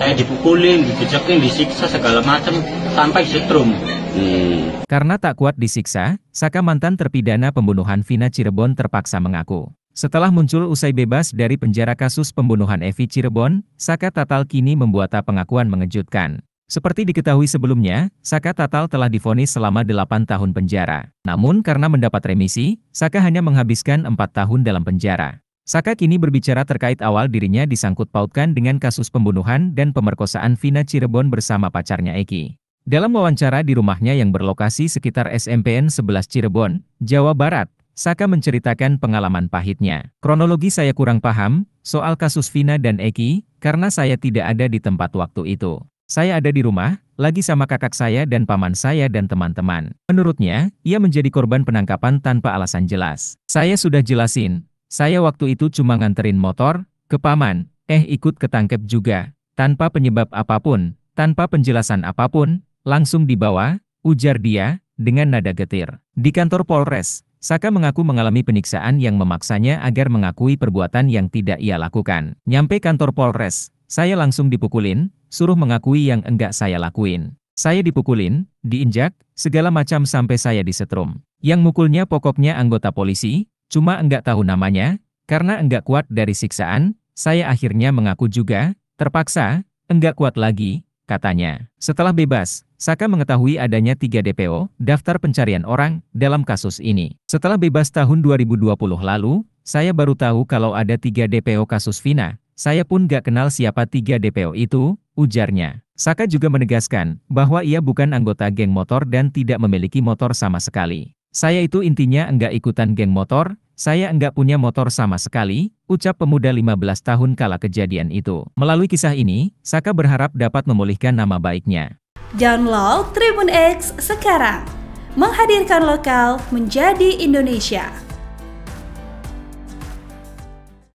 saya dipukulin, dijejekin, disiksa segala macam sampai setrum. Hmm. Karena tak kuat disiksa, Saka mantan terpidana pembunuhan Vina Cirebon terpaksa mengaku. Setelah muncul usai bebas dari penjara kasus pembunuhan Evi Cirebon, Saka Tatal kini membuat pengakuan mengejutkan. Seperti diketahui sebelumnya, Saka Tatal telah difonis selama 8 tahun penjara. Namun karena mendapat remisi, Saka hanya menghabiskan 4 tahun dalam penjara. Saka kini berbicara terkait awal dirinya disangkut pautkan dengan kasus pembunuhan dan pemerkosaan Vina Cirebon bersama pacarnya Eki. Dalam wawancara di rumahnya yang berlokasi sekitar SMPN 11 Cirebon, Jawa Barat, Saka menceritakan pengalaman pahitnya. Kronologi saya kurang paham soal kasus Vina dan Eki, karena saya tidak ada di tempat waktu itu. Saya ada di rumah, lagi sama kakak saya dan paman saya dan teman-teman. Menurutnya, ia menjadi korban penangkapan tanpa alasan jelas. Saya sudah jelasin, saya waktu itu cuma nganterin motor, ke paman, eh ikut ketangkep juga, tanpa penyebab apapun, tanpa penjelasan apapun, langsung dibawa, ujar dia, dengan nada getir. Di kantor Polres, Saka mengaku mengalami penyiksaan yang memaksanya agar mengakui perbuatan yang tidak ia lakukan. Nyampe kantor Polres, saya langsung dipukulin, suruh mengakui yang enggak saya lakuin. Saya dipukulin, diinjak, segala macam sampai saya disetrum. Yang mukulnya pokoknya anggota polisi, Cuma enggak tahu namanya, karena enggak kuat dari siksaan, saya akhirnya mengaku juga, terpaksa, enggak kuat lagi, katanya. Setelah bebas, Saka mengetahui adanya tiga DPO, daftar pencarian orang, dalam kasus ini. Setelah bebas tahun 2020 lalu, saya baru tahu kalau ada tiga DPO kasus Vina. Saya pun gak kenal siapa tiga DPO itu, ujarnya. Saka juga menegaskan bahwa ia bukan anggota geng motor dan tidak memiliki motor sama sekali. Saya itu intinya enggak ikutan geng motor, saya enggak punya motor sama sekali, ucap pemuda 15 tahun kala kejadian itu. Melalui kisah ini, Saka berharap dapat memulihkan nama baiknya. Download Tribun X sekarang, menghadirkan lokal menjadi Indonesia.